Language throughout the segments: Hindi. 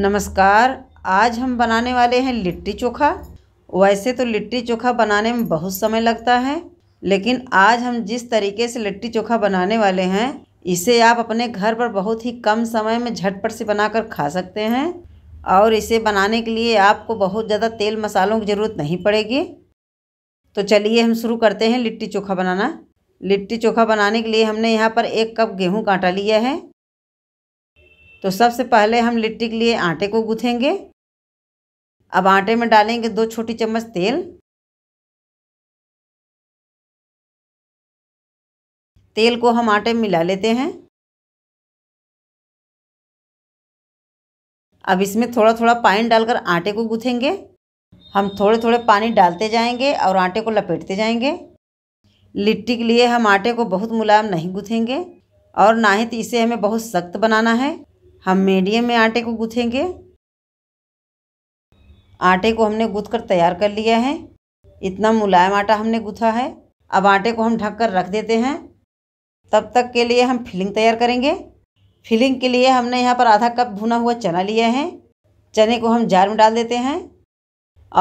नमस्कार आज हम बनाने वाले हैं लिट्टी चोखा वैसे तो लिट्टी चोखा बनाने में बहुत समय लगता है लेकिन आज हम जिस तरीके से लिट्टी चोखा बनाने वाले हैं इसे आप अपने घर पर बहुत ही कम समय में झटपट से बनाकर खा सकते हैं और इसे बनाने के लिए आपको बहुत ज़्यादा तेल मसालों की ज़रूरत नहीं पड़ेगी तो चलिए हम शुरू करते हैं लिट्टी चोखा बनाना लिट्टी चोखा बनाने के लिए हमने यहाँ पर एक कप गेहूँ का आटा लिया है तो सबसे पहले हम लिट्टी के लिए आटे को गूँथेंगे अब आटे में डालेंगे दो छोटी चम्मच तेल तेल को हम आटे में मिला लेते हैं अब इसमें थोड़ा थोड़ा पानी डालकर आटे को गूँथेंगे हम थोड़े थोड़े पानी डालते जाएंगे और आटे को लपेटते जाएंगे लिट्टी के लिए हम आटे को बहुत मुलायम नहीं गूँथेंगे और ना ही तो इसे हमें बहुत सख्त बनाना है हम मीडियम में आटे को गूँथेंगे आटे को हमने गूँथ कर तैयार कर लिया है इतना मुलायम आटा हमने गूँथा है अब आटे को हम ढक कर रख देते हैं तब तक के लिए हम फिलिंग तैयार करेंगे फिलिंग के लिए हमने यहाँ पर आधा कप भुना हुआ चना लिया है चने को हम जार में डाल देते हैं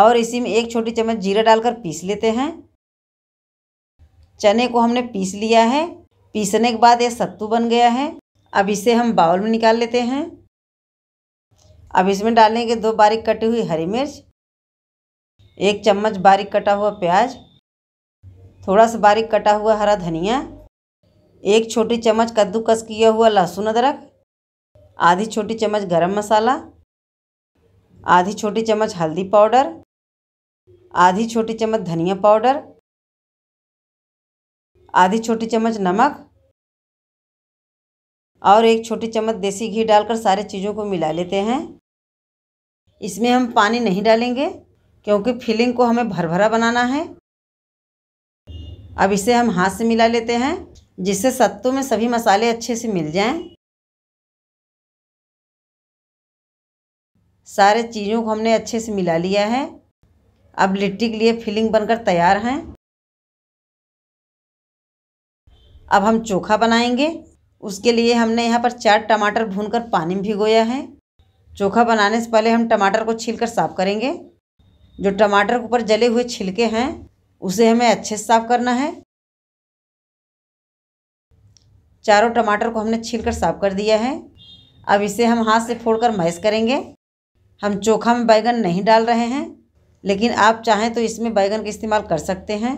और इसी में एक छोटी चम्मच जीरा डालकर पीस लेते हैं चने को हमने पीस लिया है पीसने के बाद ये सत्तू बन गया है अब इसे हम बाउल में निकाल लेते हैं अब इसमें डालेंगे दो बारीक कटी हुई हरी मिर्च एक चम्मच बारीक कटा हुआ प्याज थोड़ा सा बारीक कटा हुआ हरा धनिया एक छोटी चम्मच कद्दूकस किया हुआ लहसुन अदरक आधी छोटी चम्मच गरम मसाला आधी छोटी चम्मच हल्दी पाउडर आधी छोटी चम्मच धनिया पाउडर आधी छोटी चम्मच नमक और एक छोटी चम्मच देसी घी डालकर सारे चीज़ों को मिला लेते हैं इसमें हम पानी नहीं डालेंगे क्योंकि फिलिंग को हमें भर भरा बनाना है अब इसे हम हाथ से मिला लेते हैं जिससे सत्तू में सभी मसाले अच्छे से मिल जाएं। सारे चीज़ों को हमने अच्छे से मिला लिया है अब लिट्टी के लिए फिलिंग बनकर तैयार हैं अब हम चोखा बनाएंगे उसके लिए हमने यहाँ पर चार टमाटर भूनकर पानी में भिगोया है चोखा बनाने से पहले हम टमाटर को छील साफ़ करेंगे जो टमाटर के ऊपर जले हुए छिलके हैं उसे हमें अच्छे से साफ़ करना है चारों टमाटर को हमने छील कर साफ़ कर दिया है अब इसे हम हाथ से फोड़कर मैश करेंगे हम चोखा में बैगन नहीं डाल रहे हैं लेकिन आप चाहें तो इसमें बैगन का इस्तेमाल कर सकते हैं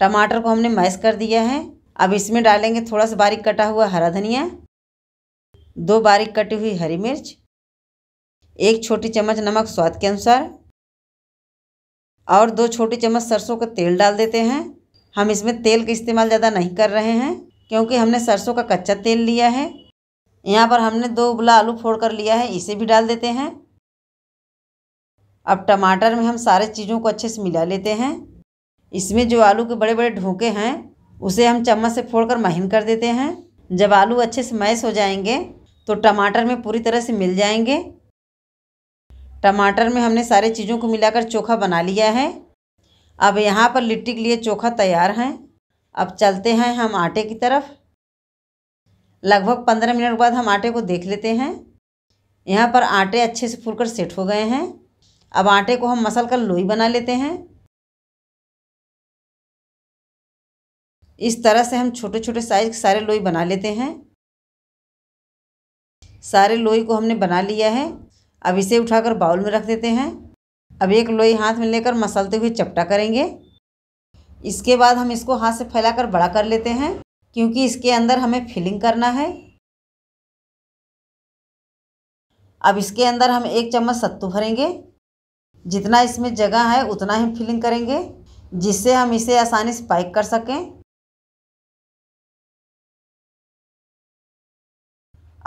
टमाटर को हमने मैश कर दिया है अब इसमें डालेंगे थोड़ा सा बारीक कटा हुआ हरा धनिया दो बारीक कटी हुई हरी मिर्च एक छोटी चम्मच नमक स्वाद के अनुसार और दो छोटी चम्मच सरसों का तेल डाल देते हैं हम इसमें तेल का इस्तेमाल ज़्यादा नहीं कर रहे हैं क्योंकि हमने सरसों का कच्चा तेल लिया है यहाँ पर हमने दो उबला आलू फोड़ कर लिया है इसे भी डाल देते हैं अब टमाटर में हम सारे चीज़ों को अच्छे से मिला लेते हैं इसमें जो आलू के बड़े बड़े ढोके हैं उसे हम चम्मच से फोड़कर महीन कर देते हैं जब आलू अच्छे से मैश हो जाएंगे तो टमाटर में पूरी तरह से मिल जाएंगे टमाटर में हमने सारे चीज़ों को मिलाकर चोखा बना लिया है अब यहाँ पर लिट्टी के लिए चोखा तैयार है अब चलते हैं हम आटे की तरफ लगभग पंद्रह मिनट बाद हम आटे को देख लेते हैं यहाँ पर आटे अच्छे से फूल कर सेट हो गए हैं अब आटे को हम मसल कर लोई बना लेते हैं इस तरह से हम छोटे छोटे साइज के सारे लोई बना लेते हैं सारे लोई को हमने बना लिया है अब इसे उठाकर बाउल में रख देते हैं अब एक लोई हाथ में लेकर मसलते हुए चपटा करेंगे इसके बाद हम इसको हाथ से फैलाकर बड़ा कर लेते हैं क्योंकि इसके अंदर हमें फिलिंग करना है अब इसके अंदर हम एक चम्मच सत्तू भरेंगे जितना इसमें जगह है उतना ही फिलिंग करेंगे जिससे हम इसे आसानी से पैक कर सकें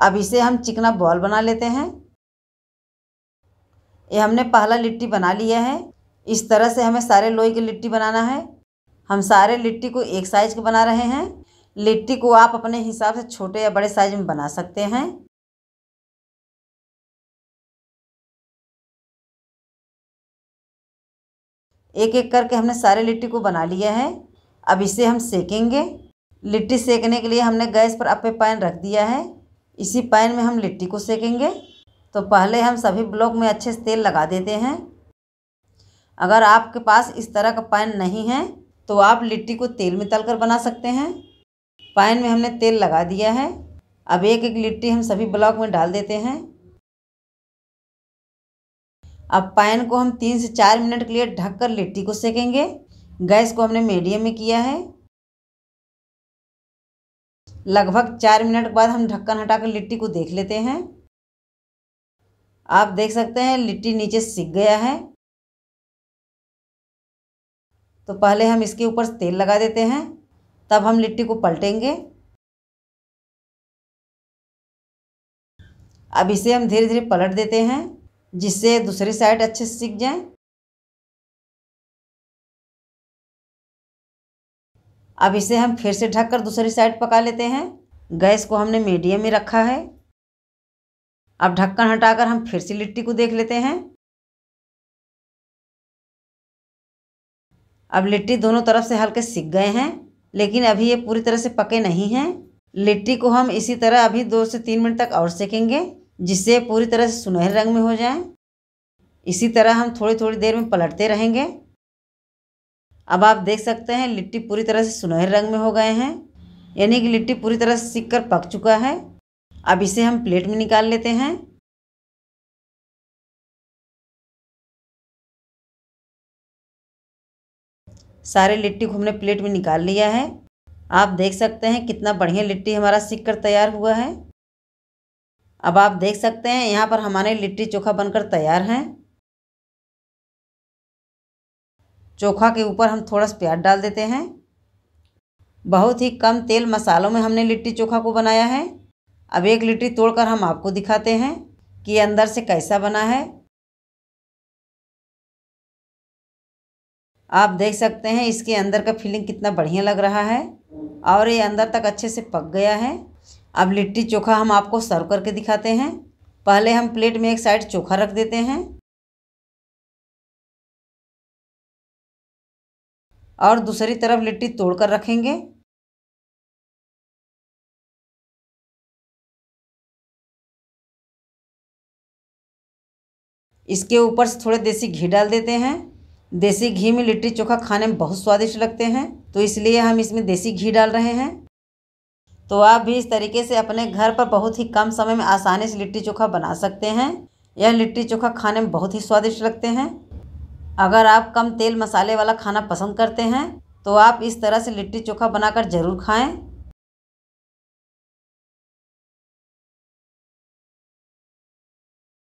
अब इसे हम चिकना बॉल बना लेते हैं ये हमने पहला लिट्टी बना लिया है इस तरह से हमें सारे लोई की लिट्टी बनाना है हम सारे लिट्टी को एक साइज के बना रहे हैं लिट्टी को आप अपने हिसाब से छोटे या बड़े साइज में बना सकते हैं एक एक करके हमने सारे लिट्टी को बना लिया है अब इसे हम सेकेंगे लिट्टी सेकने के लिए हमने गैस पर अपे पैन रख दिया है इसी पैन में हम लिट्टी को सेकेंगे तो पहले हम सभी ब्लॉक में अच्छे से तेल लगा देते हैं अगर आपके पास इस तरह का पैन नहीं है तो आप लिट्टी को तेल में तलकर बना सकते हैं पैन में हमने तेल लगा दिया है अब एक एक लिट्टी हम सभी ब्लॉक में डाल देते हैं अब पैन को हम तीन से चार मिनट के लिए ढककर लिट्टी को सेकेंगे गैस को हमने मीडियम में किया है लगभग चार मिनट के बाद हम ढक्कन हटाकर लिट्टी को देख लेते हैं आप देख सकते हैं लिट्टी नीचे सीख गया है तो पहले हम इसके ऊपर तेल लगा देते हैं तब हम लिट्टी को पलटेंगे अब इसे हम धीरे धीरे पलट देते हैं जिससे दूसरी साइड अच्छे से सीख जाए अब इसे हम फिर से ढककर दूसरी साइड पका लेते हैं गैस को हमने मीडियम में रखा है अब ढक्कन हटाकर हम फिर से लिट्टी को देख लेते हैं अब लिट्टी दोनों तरफ से हल्के सिक गए हैं लेकिन अभी ये पूरी तरह से पके नहीं हैं लिट्टी को हम इसी तरह अभी दो से तीन मिनट तक और सेकेंगे जिससे पूरी तरह से सुनहरे रंग में हो जाए इसी तरह हम थोड़ी थोड़ी देर में पलटते रहेंगे अब आप देख सकते हैं लिट्टी पूरी तरह से सुनहरे रंग में हो गए हैं यानी कि लिट्टी पूरी तरह से सीख कर पक चुका है अब इसे हम प्लेट में निकाल लेते हैं सारे लिट्टी को हमने प्लेट में निकाल लिया है आप देख सकते हैं कितना बढ़िया लिट्टी हमारा सीख कर तैयार हुआ है अब आप देख सकते हैं यहाँ पर हमारे लिट्टी चोखा बनकर तैयार हैं चोखा के ऊपर हम थोड़ा सा प्याज डाल देते हैं बहुत ही कम तेल मसालों में हमने लिट्टी चोखा को बनाया है अब एक लिट्टी तोड़कर हम आपको दिखाते हैं कि अंदर से कैसा बना है आप देख सकते हैं इसके अंदर का फीलिंग कितना बढ़िया लग रहा है और ये अंदर तक अच्छे से पक गया है अब लिट्टी चोखा हम आपको सर्व करके दिखाते हैं पहले हम प्लेट में एक साइड चोखा रख देते हैं और दूसरी तरफ लिट्टी तोड़कर रखेंगे इसके ऊपर से थोड़े देसी घी डाल देते हैं देसी घी में लिट्टी चोखा खाने में बहुत स्वादिष्ट लगते हैं तो इसलिए हम इसमें देसी घी डाल रहे हैं तो आप भी इस तरीके से अपने घर पर बहुत ही कम समय में आसानी से लिट्टी चोखा बना सकते हैं यह लिट्टी चोखा खाने में बहुत ही स्वादिष्ट लगते हैं अगर आप कम तेल मसाले वाला खाना पसंद करते हैं तो आप इस तरह से लिट्टी चोखा बनाकर ज़रूर खाएं